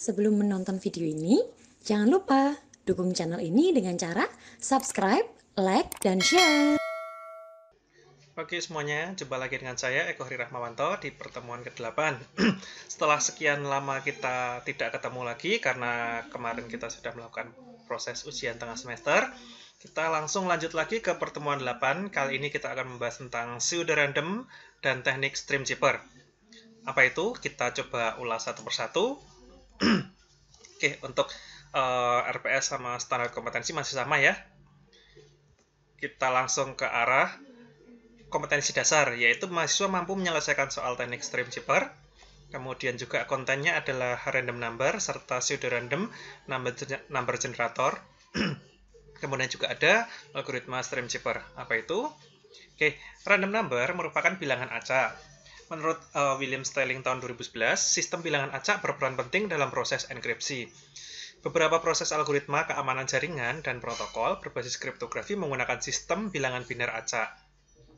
Sebelum menonton video ini, jangan lupa dukung channel ini dengan cara subscribe, like, dan share. Oke semuanya, jumpa lagi dengan saya Eko Hri Rahmawanto di pertemuan ke-8 Setelah sekian lama kita tidak ketemu lagi karena kemarin kita sudah melakukan proses ujian tengah semester Kita langsung lanjut lagi ke pertemuan 8 Kali ini kita akan membahas tentang pseudorandom dan teknik stream zipper. Apa itu? Kita coba ulas satu persatu Oke, untuk uh, eh, RPS sama standar kompetensi masih sama ya. Kita langsung ke arah kompetensi dasar, yaitu mahasiswa mampu menyelesaikan soal teknik stream chipper. Kemudian juga kontennya adalah random number serta pseudo random number, number generator. Kemudian juga ada algoritma stream chipper. Apa itu? Oke, random number merupakan bilangan acak Menurut uh, William Sterling tahun 2011, sistem bilangan acak berperan penting dalam proses enkripsi. Beberapa proses algoritma keamanan jaringan dan protokol berbasis kriptografi menggunakan sistem bilangan biner acak.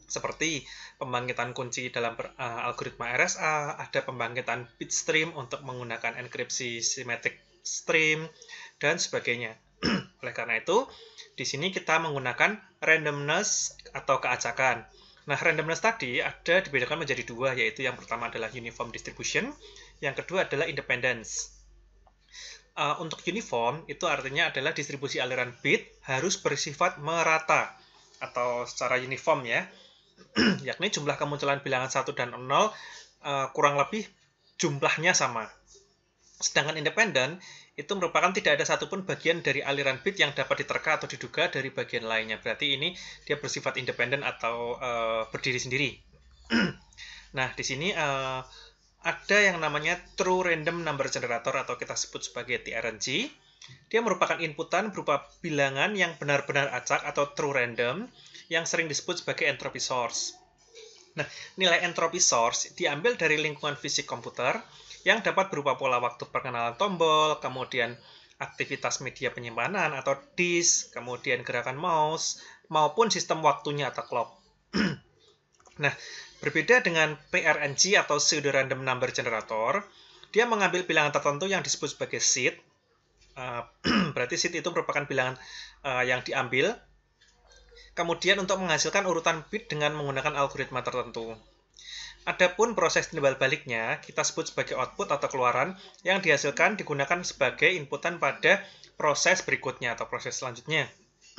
Seperti pembangkitan kunci dalam uh, algoritma RSA, ada pembangkitan bitstream untuk menggunakan enkripsi symmetric stream, dan sebagainya. Oleh karena itu, di sini kita menggunakan randomness atau keacakan Nah, randomness tadi ada dibedakan menjadi dua, yaitu yang pertama adalah uniform distribution, yang kedua adalah independence. Uh, untuk uniform, itu artinya adalah distribusi aliran bit harus bersifat merata, atau secara uniform ya, yakni jumlah kemunculan bilangan 1 dan 0 uh, eh, kurang lebih jumlahnya sama. Sedangkan independen, itu merupakan tidak ada satupun bagian dari aliran bit yang dapat diterka atau diduga dari bagian lainnya. Berarti ini dia bersifat independen atau uh, berdiri sendiri. nah, di sini uh, ada yang namanya True Random Number Generator atau kita sebut sebagai TRNG. Dia merupakan inputan berupa bilangan yang benar-benar acak atau true random yang sering disebut sebagai entropy source. Nah, nilai entropy source diambil dari lingkungan fisik komputer yang dapat berupa pola waktu perkenalan tombol, kemudian aktivitas media penyimpanan atau disk, kemudian gerakan mouse, maupun sistem waktunya atau clock. nah, berbeda dengan PRNG atau pseudo random number generator, dia mengambil bilangan tertentu yang disebut sebagai seed. Ah, berarti seed itu merupakan bilangan ah, yang diambil. Kemudian untuk menghasilkan urutan bit dengan menggunakan algoritma tertentu. Adapun proses timbal baliknya kita sebut sebagai output atau keluaran yang dihasilkan digunakan sebagai inputan pada proses berikutnya atau proses selanjutnya.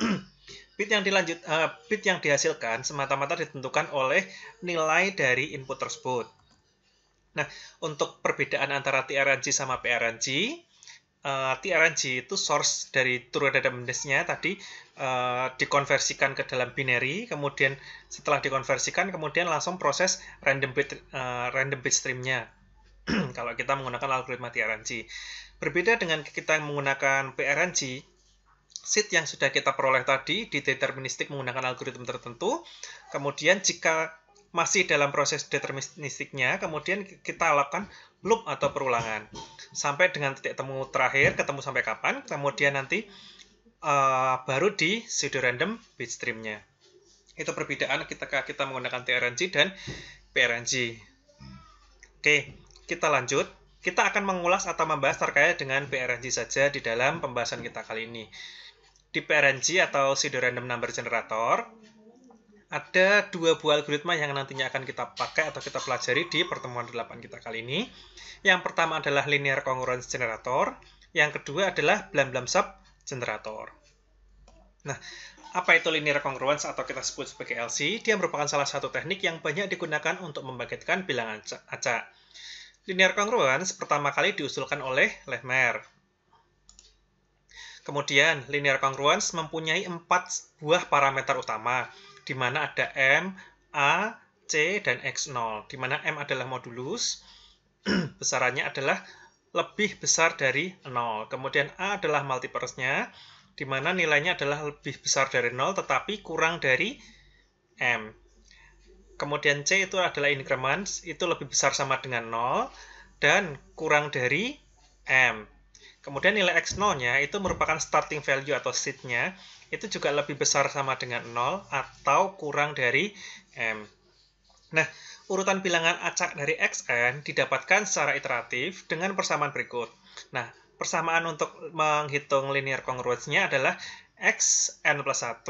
bit yang dilanjut uh, bit yang dihasilkan semata-mata ditentukan oleh nilai dari input tersebut. Nah, untuk perbedaan antara TRNG sama PRNG, uh, eh, TRNG itu source dari true randomness-nya tadi uh, dikonversikan ke dalam binary, kemudian setelah dikonversikan, kemudian langsung proses random bit uh, random bit stream kalau kita menggunakan algoritma TRNG. Berbeda dengan kita menggunakan PRNG, seed yang sudah kita peroleh tadi di deterministik menggunakan algoritma tertentu, kemudian jika masih dalam proses deterministiknya, kemudian kita lakukan loop atau perulangan sampai dengan titik temu terakhir, ketemu sampai kapan, kemudian nanti uh, baru di pseudo random streamnya. Itu perbedaan ketika kita menggunakan TRNG dan PRNG. Oke, kita lanjut. Kita akan mengulas atau membahas terkait dengan PRNG saja di dalam pembahasan kita kali ini. Di PRNG atau pseudo random number generator, ada dua buah algoritma yang nantinya akan kita pakai atau kita pelajari di pertemuan 8 kita kali ini. Yang pertama adalah linear congruence generator, yang kedua adalah blam-blam sub generator. Nah, apa itu linear congruence atau kita sebut sebagai LC? Dia merupakan salah satu teknik yang banyak digunakan untuk membangkitkan bilangan acak. Linear congruence pertama kali diusulkan oleh Lehmer. Kemudian, linear congruence mempunyai empat buah parameter utama, di mana ada M, A, C, dan X0, di mana M adalah modulus, besarannya adalah lebih besar dari 0. Kemudian A adalah multiplesnya, di mana nilainya adalah lebih besar dari 0 tetapi kurang dari M. Kemudian C itu adalah increments, itu lebih besar sama dengan 0 dan kurang dari M. Kemudian nilai X0-nya itu merupakan starting value atau seed-nya, itu juga lebih besar sama dengan 0 atau kurang dari M. Nah, urutan bilangan acak dari Xn didapatkan secara iteratif dengan persamaan berikut. Nah, persamaan untuk menghitung linear congruence-nya adalah Xn plus 1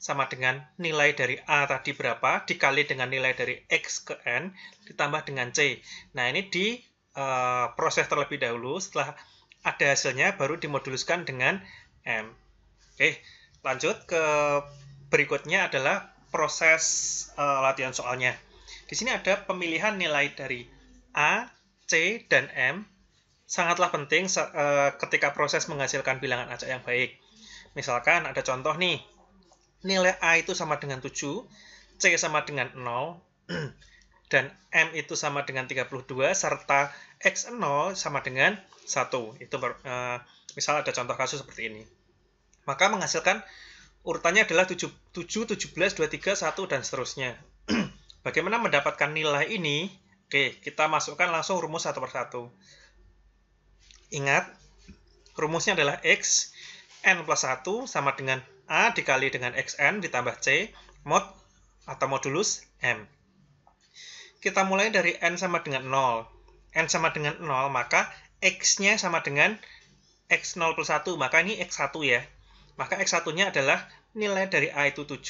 sama dengan nilai dari A tadi berapa dikali dengan nilai dari X ke N ditambah dengan C. Nah, ini di uh, proses terlebih dahulu setelah ada hasilnya baru dimoduluskan dengan M. Oke, okay lanjut ke berikutnya adalah proses uh, latihan soalnya. Di sini ada pemilihan nilai dari A, C, dan M. Sangatlah penting uh, ketika proses menghasilkan bilangan acak yang baik. Misalkan ada contoh nih, nilai A itu sama dengan 7, C sama dengan 0, dan M itu sama dengan 32, serta X0 sama dengan 1. Itu uh, misal ada contoh kasus seperti ini. Maka menghasilkan urutannya adalah 7, 7 17, 23, 1, dan seterusnya. Bagaimana mendapatkan nilai ini? Oke, kita masukkan langsung rumus satu persatu. Ingat, rumusnya adalah X, N plus 1 sama dengan A dikali dengan XN ditambah C, mod atau modulus M. Kita mulai dari N sama dengan 0. N sama dengan 0, maka X-nya sama dengan X0 plus 1, maka ini X1 ya. Maka X1-nya adalah nilai dari A itu 7,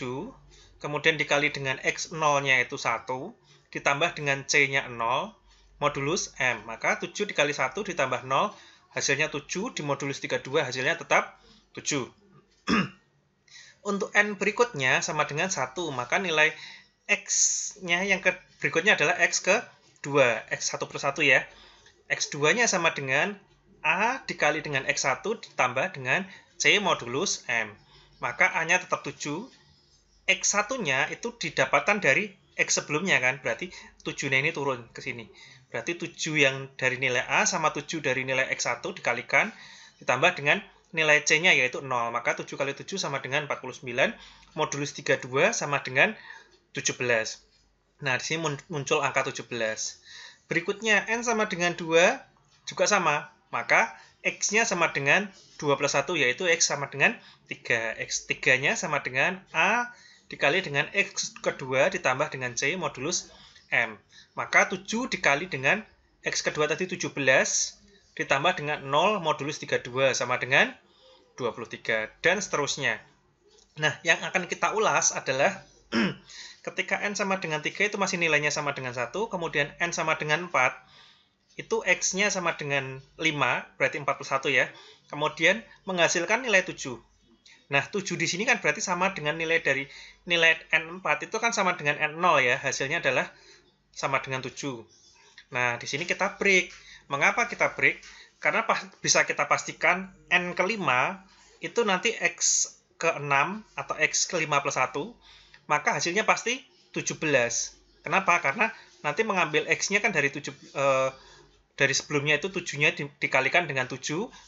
kemudian dikali dengan X0-nya itu 1, ditambah dengan C-nya 0, modulus M. Maka 7 dikali 1 ditambah 0, hasilnya 7, di modulus 32 hasilnya tetap 7. Untuk N berikutnya sama dengan 1, maka nilai X-nya yang ke, berikutnya adalah X ke 2, X1 per 1 ya. X2-nya sama dengan A dikali dengan X1 ditambah dengan C modulus M. Maka A-nya tetap 7. X1-nya itu didapatkan dari X sebelumnya kan. Berarti 7-nya ini turun ke sini. Berarti 7 yang dari nilai A sama 7 dari nilai X1 dikalikan. Ditambah dengan nilai C-nya yaitu 0. Maka 7 kali 7 sama dengan 49. Modulus 32 sama dengan 17. Nah, di sini muncul angka 17. Berikutnya, N sama dengan 2 juga sama. Maka X-nya sama dengan 2 plus 1 yaitu X sama dengan 3. X 3-nya sama dengan A dikali dengan X kedua ditambah dengan C modulus M. Maka 7 dikali dengan X kedua tadi 17 ditambah dengan 0 modulus 32 sama dengan 23 dan seterusnya. Nah, yang akan kita ulas adalah ketika n sama dengan 3 itu masih nilainya sama dengan 1, kemudian n sama dengan 4, itu X-nya sama dengan 5, berarti 41 ya. Kemudian menghasilkan nilai 7. Nah, 7 di sini kan berarti sama dengan nilai dari nilai N4 itu kan sama dengan N0 ya. Hasilnya adalah sama dengan 7. Nah, di sini kita break. Mengapa kita break? Karena bisa kita pastikan N kelima itu nanti X ke-6 atau X ke-5 plus 1, maka hasilnya pasti 17. Kenapa? Karena nanti mengambil X-nya kan dari 7, eh, dari sebelumnya itu tujuhnya di, dikalikan dengan 7,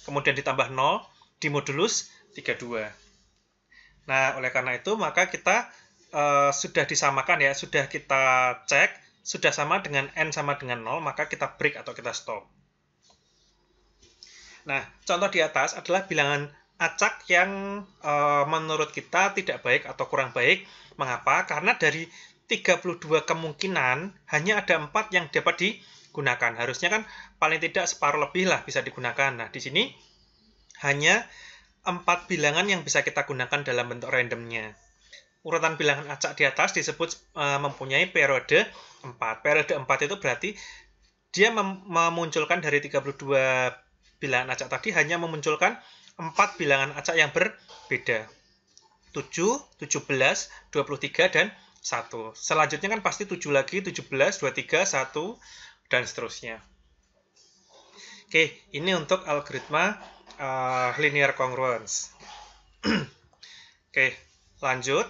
kemudian ditambah 0 di modulus 32. Nah, oleh karena itu maka kita e, sudah disamakan ya, sudah kita cek, sudah sama dengan n sama dengan 0, maka kita break atau kita stop. Nah, contoh di atas adalah bilangan acak yang e, menurut kita tidak baik atau kurang baik. Mengapa? Karena dari 32 kemungkinan hanya ada 4 yang dapat di digunakan. Harusnya kan paling tidak separuh lebih lah bisa digunakan. Nah, di sini hanya empat bilangan yang bisa kita gunakan dalam bentuk randomnya. Urutan bilangan acak di atas disebut e, mempunyai periode 4. Periode 4 itu berarti dia mem memunculkan dari 32 bilangan acak tadi hanya memunculkan 4 bilangan acak yang berbeda. 7, 17, 23, dan 1. Selanjutnya kan pasti 7 lagi, 17, 23, 1, dan seterusnya. Oke, ini untuk algoritma uh, linear congruence. Oke, lanjut.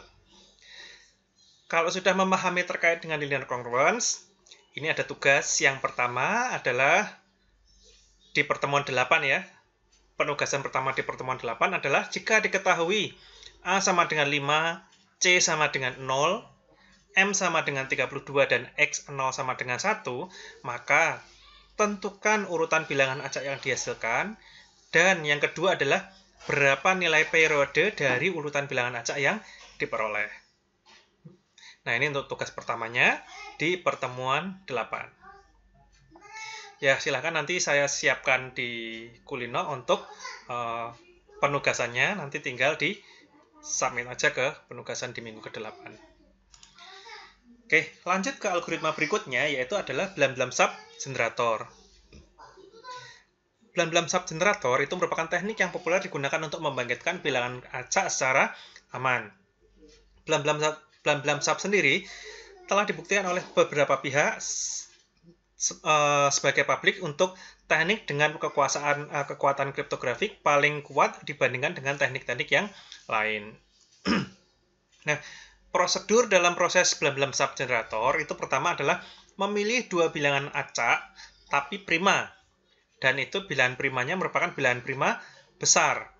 Kalau sudah memahami terkait dengan linear congruence, ini ada tugas yang pertama adalah di pertemuan 8 ya. Penugasan pertama di pertemuan 8 adalah jika diketahui A sama dengan 5, C sama dengan 0, M sama dengan 32 dan X0 sama dengan 1, maka tentukan urutan bilangan acak yang dihasilkan. Dan yang kedua adalah berapa nilai periode dari urutan bilangan acak yang diperoleh. Nah, ini untuk tugas pertamanya di pertemuan 8. Ya, silahkan nanti saya siapkan di Kulino untuk uh, penugasannya. Nanti tinggal di submit aja ke penugasan di minggu ke-8. Oke, lanjut ke algoritma berikutnya yaitu adalah blam-blam sub generator. Blam-blam sub generator itu merupakan teknik yang populer digunakan untuk membangkitkan bilangan acak secara aman. Blam-blam sub, blam-blam sub sendiri telah dibuktikan oleh beberapa pihak eh, sebagai publik untuk teknik dengan kekuasaan eh, kekuatan kriptografik paling kuat dibandingkan dengan teknik-teknik yang lain. nah, prosedur dalam proses blam-blam sub generator itu pertama adalah memilih dua bilangan acak tapi prima dan itu bilangan primanya merupakan bilangan prima besar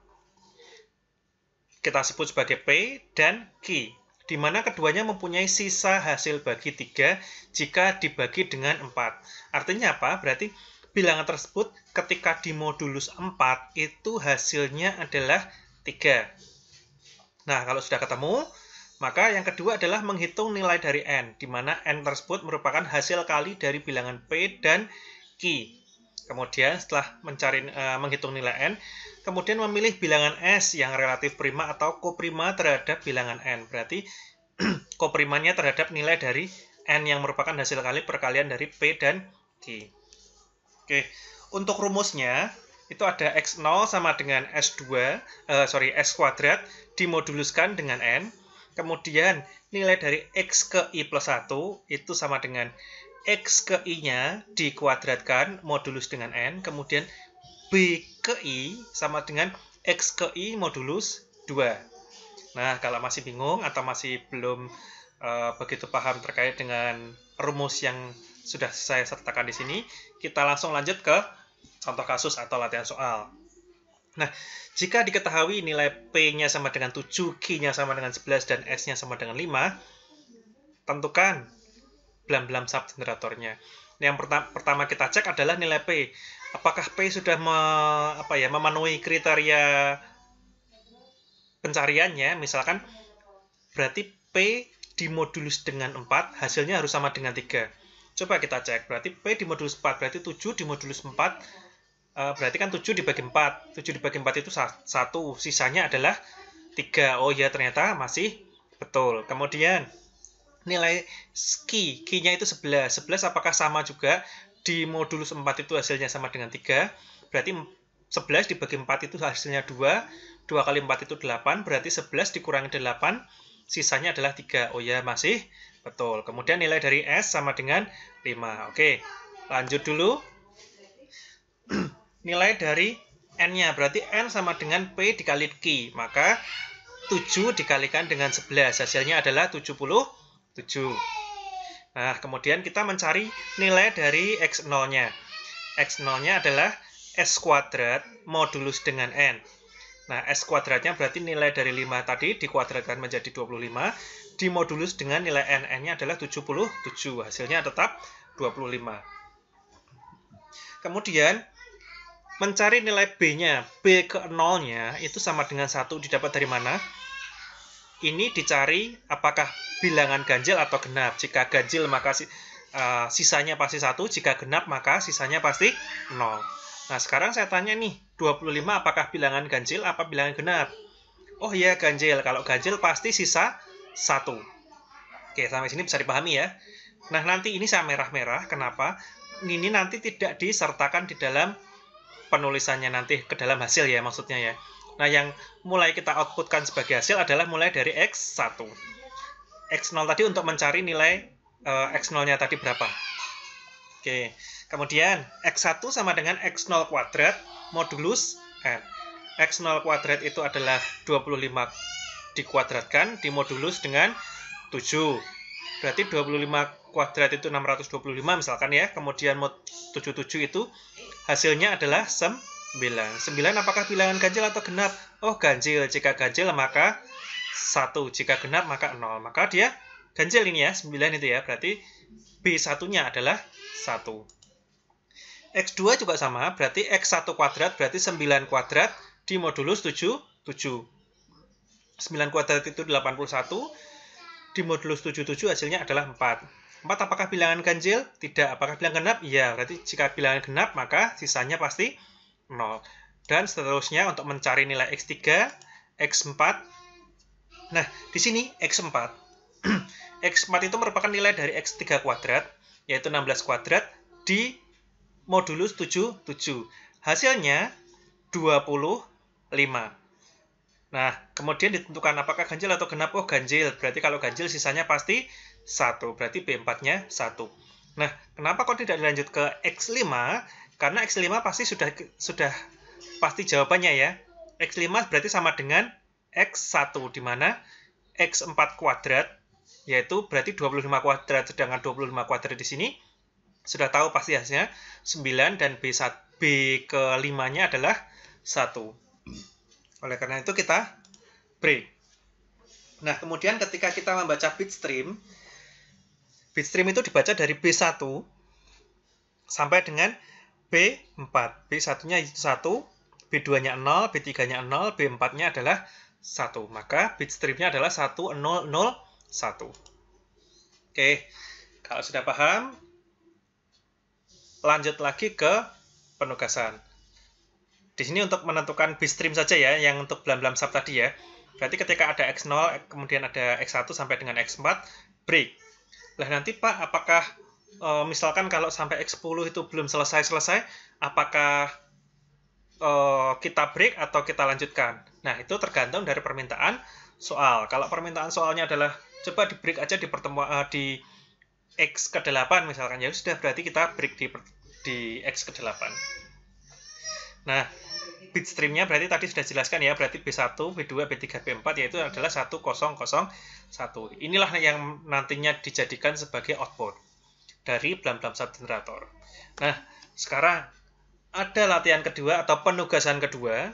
kita sebut sebagai P dan Q di mana keduanya mempunyai sisa hasil bagi tiga jika dibagi dengan 4 artinya apa? berarti bilangan tersebut ketika di modulus 4 itu hasilnya adalah tiga nah kalau sudah ketemu maka yang kedua adalah menghitung nilai dari N, di mana N tersebut merupakan hasil kali dari bilangan P dan Q. Kemudian setelah mencari uh, menghitung nilai N, kemudian memilih bilangan S yang relatif prima atau koprima terhadap bilangan N. Berarti koprimanya terhadap nilai dari N yang merupakan hasil kali perkalian dari P dan Q. Oke, untuk rumusnya itu ada X0 sama dengan S2, uh, eh, sorry, S kuadrat dimoduluskan dengan N Kemudian nilai dari X ke i plus 1 itu sama dengan X ke i nya dikuadratkan modulus dengan N. Kemudian B ke i sama dengan X ke i modulus 2. Nah, kalau masih bingung atau masih belum uh, begitu paham terkait dengan rumus yang sudah saya sertakan di sini, kita langsung lanjut ke contoh kasus atau latihan soal. Nah, jika diketahui nilai P-nya sama dengan 7, Q-nya sama dengan 11, dan S-nya sama dengan 5, tentukan blam-blam subgeneratornya. Yang pertama, pertama kita cek adalah nilai P. Apakah P sudah me, apa ya, memenuhi kriteria pencariannya? Misalkan berarti P dimodulus dengan 4, hasilnya harus sama dengan 3. Coba kita cek, berarti P dimodulus 4, berarti 7 dimodulus 4, Eh, berarti kan 7 dibagi 4. 7 dibagi 4 itu satu sisanya adalah 3. Oh ya ternyata masih betul. Kemudian nilai ski, ki-nya itu 11. 11 apakah sama juga di modulus 4 itu hasilnya sama dengan 3? Berarti 11 dibagi 4 itu hasilnya 2. 2 kali 4 itu 8, berarti 11 dikurangi 8, sisanya adalah 3. Oh ya masih betul. Kemudian nilai dari S sama dengan 5. Oke, lanjut dulu nilai dari n-nya. Berarti n sama dengan p dikali q. Maka 7 dikalikan dengan 11. Hasilnya adalah 77. Nah, kemudian kita mencari nilai dari x0-nya. x0-nya adalah s kuadrat modulus dengan n. Nah, S kuadratnya berarti nilai dari 5 tadi dikuadratkan menjadi 25, dimodulus dengan nilai N. n nya adalah 77, hasilnya tetap 25. Kemudian, mencari nilai B-nya, B ke nolnya itu sama dengan satu didapat dari mana? Ini dicari apakah bilangan ganjil atau genap. Jika ganjil maka uh, sisanya pasti satu, jika genap maka sisanya pasti nol. Nah sekarang saya tanya nih, 25 apakah bilangan ganjil apa bilangan genap? Oh iya ganjil, kalau ganjil pasti sisa satu. Oke, sampai sini bisa dipahami ya. Nah, nanti ini saya merah-merah. Kenapa? Ini nanti tidak disertakan di dalam penulisannya nanti ke dalam hasil ya maksudnya ya. Nah, yang mulai kita outputkan sebagai hasil adalah mulai dari X1. X0 tadi untuk mencari nilai uh, eh, X0-nya tadi berapa. Oke, kemudian X1 sama dengan X0 kuadrat modulus N. X0 kuadrat itu adalah 25 dikuadratkan dimodulus dengan 7. Berarti 25 kuadrat itu 625 misalkan ya, kemudian mod 77 itu hasilnya adalah 9. 9 apakah bilangan ganjil atau genap? Oh, ganjil. Jika ganjil maka 1, jika genap maka 0. Maka dia ganjil ini ya, 9 itu ya. Berarti B1-nya adalah 1. X2 juga sama, berarti X1 kuadrat berarti 9 kuadrat di modulus 7, 7. 9 kuadrat itu 81, di modulus 77 hasilnya adalah 4. 4. Apakah bilangan ganjil? Tidak. Apakah bilangan genap? Iya. Berarti jika bilangan genap, maka sisanya pasti 0. Dan seterusnya untuk mencari nilai X3, X4. Nah, di sini X4. X4 itu merupakan nilai dari X3 kuadrat, yaitu 16 kuadrat, di modulus 7, 7. Hasilnya 25. Nah, kemudian ditentukan apakah ganjil atau genap. Oh, ganjil. Berarti kalau ganjil sisanya pasti 1. Berarti B4-nya 1. Nah, kenapa kok tidak dilanjut ke X5? Karena X5 pasti sudah sudah pasti jawabannya ya. X5 berarti sama dengan X1, di mana X4 kuadrat, yaitu berarti 25 kuadrat, sedangkan 25 kuadrat di sini sudah tahu pasti hasilnya 9 dan B1 B kelimanya adalah 1. Oleh karena itu kita break. Nah, kemudian ketika kita membaca bitstream, bitstream itu dibaca dari B1 sampai dengan B4. B1-nya itu 1, B2-nya 0, B3-nya 0, B4-nya adalah 1. Maka bitstream-nya adalah 1, 0, 0, 1. Oke, kalau sudah paham, lanjut lagi ke penugasan. Di sini untuk menentukan bitstream saja ya, yang untuk blam-blam sub tadi ya. Berarti ketika ada X0, kemudian ada X1 sampai dengan X4, break. Lah nanti Pak, apakah e, misalkan kalau sampai X10 itu belum selesai-selesai, apakah e, kita break atau kita lanjutkan? Nah, itu tergantung dari permintaan soal. Kalau permintaan soalnya adalah coba di break aja di pertemuan e, eh, di X ke-8 misalkan, ya sudah berarti kita break di di X ke-8. Nah, bit streamnya berarti tadi sudah jelaskan ya berarti B1, B2, B3, B4 yaitu adalah 1001. Inilah yang nantinya dijadikan sebagai output dari blam-blam sub generator. Nah, sekarang ada latihan kedua atau penugasan kedua.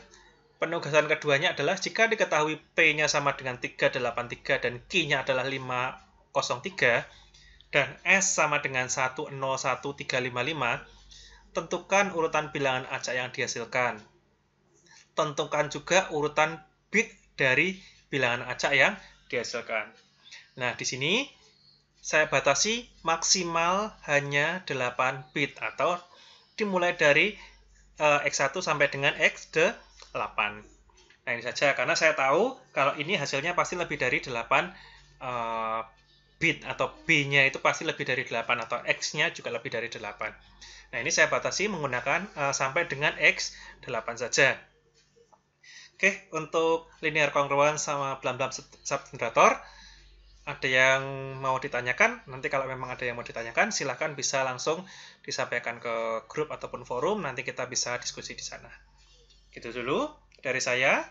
Penugasan keduanya adalah jika diketahui P-nya sama dengan 383 dan Q-nya adalah 503 dan S sama dengan 101355, tentukan urutan bilangan acak yang dihasilkan tentukan juga urutan bit dari bilangan acak yang dihasilkan. Nah, di sini saya batasi maksimal hanya 8 bit atau dimulai dari uh, eh, X1 sampai dengan X8. Nah ini saja, karena saya tahu kalau ini hasilnya pasti lebih dari 8 uh, eh, bit atau B-nya itu pasti lebih dari 8 atau X-nya juga lebih dari 8. Nah ini saya batasi menggunakan uh, sampai dengan X8 saja. Oke, untuk linear kongruan sama blam-blam subgenerator, ada yang mau ditanyakan, nanti kalau memang ada yang mau ditanyakan, silahkan bisa langsung disampaikan ke grup ataupun forum, nanti kita bisa diskusi di sana. Gitu dulu dari saya.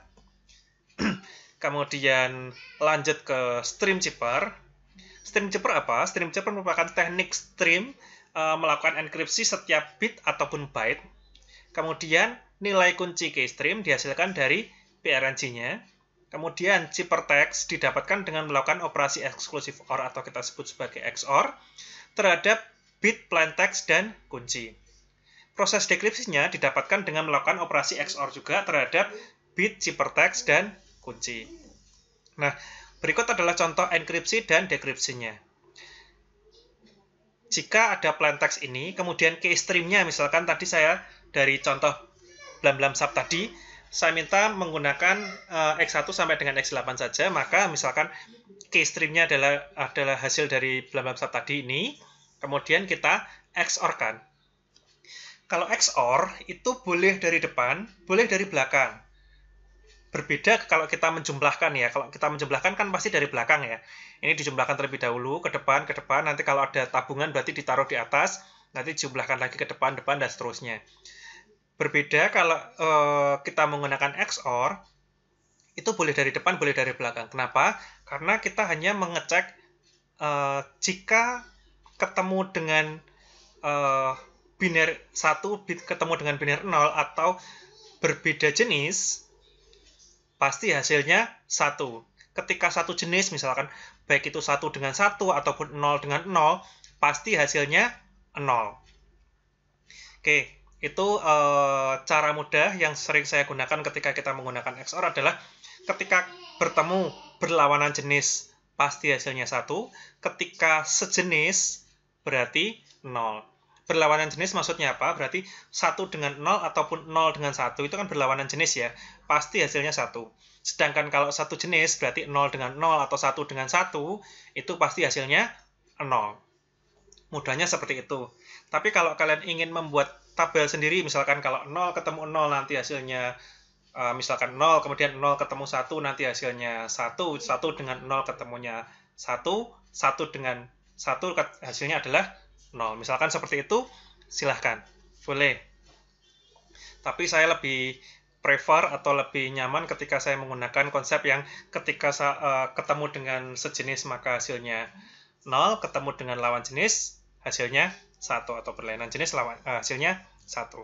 Kemudian lanjut ke stream chipper. Stream chipper apa? Stream chipper merupakan teknik stream uh, melakukan enkripsi setiap bit ataupun byte. Kemudian nilai kunci stream dihasilkan dari PRNG-nya. Kemudian text didapatkan dengan melakukan operasi eksklusif OR atau kita sebut sebagai XOR terhadap bit plain text dan kunci. Proses dekripsinya didapatkan dengan melakukan operasi XOR juga terhadap bit text dan kunci. Nah, berikut adalah contoh enkripsi dan dekripsinya. Jika ada plain text ini, kemudian key stream misalkan tadi saya dari contoh blam-blam sub tadi, saya minta menggunakan uh, eh, X1 sampai dengan X8 saja, maka misalkan key streamnya adalah adalah hasil dari bla tadi ini, kemudian kita XOR kan. Kalau XOR itu boleh dari depan, boleh dari belakang. Berbeda kalau kita menjumlahkan ya, kalau kita menjumlahkan kan pasti dari belakang ya. Ini dijumlahkan terlebih dahulu, ke depan, ke depan, nanti kalau ada tabungan berarti ditaruh di atas, nanti jumlahkan lagi ke depan, depan, dan seterusnya. Berbeda kalau uh, kita menggunakan XOR, itu boleh dari depan, boleh dari belakang. Kenapa? Karena kita hanya mengecek uh, jika ketemu dengan uh, biner 1 ketemu dengan biner 0 atau berbeda jenis, pasti hasilnya satu Ketika satu jenis, misalkan baik itu satu dengan satu ataupun 0 dengan 0, pasti hasilnya 0. Oke, itu e, cara mudah yang sering saya gunakan ketika kita menggunakan XOR adalah ketika bertemu berlawanan jenis pasti hasilnya satu ketika sejenis berarti nol berlawanan jenis maksudnya apa berarti satu dengan nol ataupun nol dengan satu itu kan berlawanan jenis ya pasti hasilnya satu sedangkan kalau satu jenis berarti nol dengan nol atau satu dengan satu itu pasti hasilnya nol mudahnya seperti itu tapi kalau kalian ingin membuat tabel sendiri misalkan kalau 0 ketemu 0 nanti hasilnya uh, misalkan 0 kemudian 0 ketemu 1 nanti hasilnya 1 1 dengan 0 ketemunya 1 1 dengan 1 hasilnya adalah 0 misalkan seperti itu silahkan boleh tapi saya lebih prefer atau lebih nyaman ketika saya menggunakan konsep yang ketika saya, uh, eh, ketemu dengan sejenis maka hasilnya 0 ketemu dengan lawan jenis hasilnya satu atau perlainan jenis lawan eh, hasilnya satu.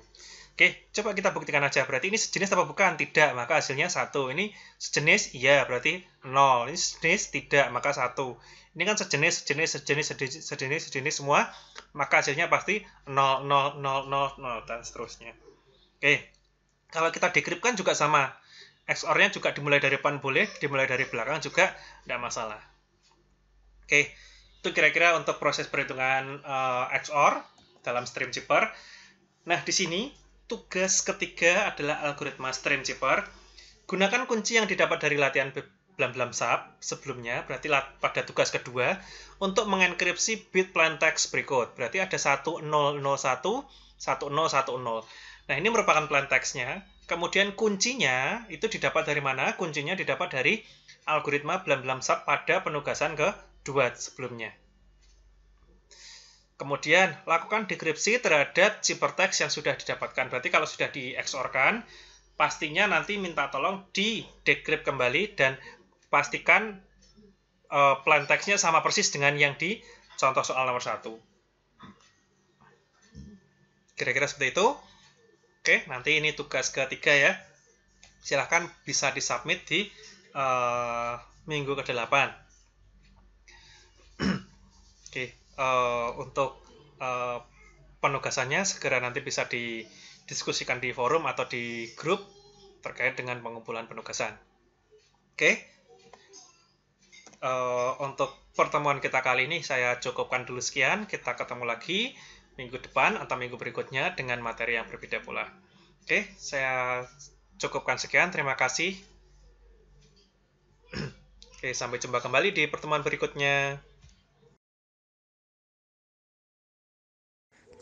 Oke, coba kita buktikan aja. Berarti ini sejenis apa bukan? Tidak, maka hasilnya satu. Ini sejenis, iya, berarti nol. Ini sejenis, tidak, maka satu. Ini kan sejenis, sejenis, sejenis, sejenis, sejenis, sejenis semua, maka hasilnya pasti nol, nol, nol, nol, nol, dan seterusnya. Oke, kalau kita dekripkan juga sama. XOR-nya juga dimulai dari depan boleh, dimulai dari belakang juga tidak masalah. Oke, itu kira-kira untuk proses perhitungan uh, eh, XOR dalam stream chipper. Nah, di sini tugas ketiga adalah algoritma stream chipper. Gunakan kunci yang didapat dari latihan blam-blam sub sebelumnya, berarti pada tugas kedua, untuk mengenkripsi bit plain text berikut. Berarti ada 1001, 1010. Nah, ini merupakan plain text-nya. Kemudian kuncinya itu didapat dari mana? Kuncinya didapat dari algoritma blam-blam sub pada penugasan ke 2 sebelumnya. Kemudian, lakukan dekripsi terhadap ciphertext yang sudah didapatkan. Berarti kalau sudah di kan pastinya nanti minta tolong di decrypt kembali dan pastikan uh, plain sama persis dengan yang di contoh soal nomor satu. Kira-kira seperti itu. Oke, nanti ini tugas ketiga ya. Silahkan bisa disubmit di uh, minggu ke-8. uh, untuk uh, penugasannya segera nanti bisa didiskusikan di forum atau di grup terkait dengan pengumpulan penugasan. Oke, okay. uh, eh, untuk pertemuan kita kali ini saya cukupkan dulu sekian. Kita ketemu lagi minggu depan atau minggu berikutnya dengan materi yang berbeda pula. Oke, okay. saya cukupkan sekian. Terima kasih. Oke, okay, sampai jumpa kembali di pertemuan berikutnya.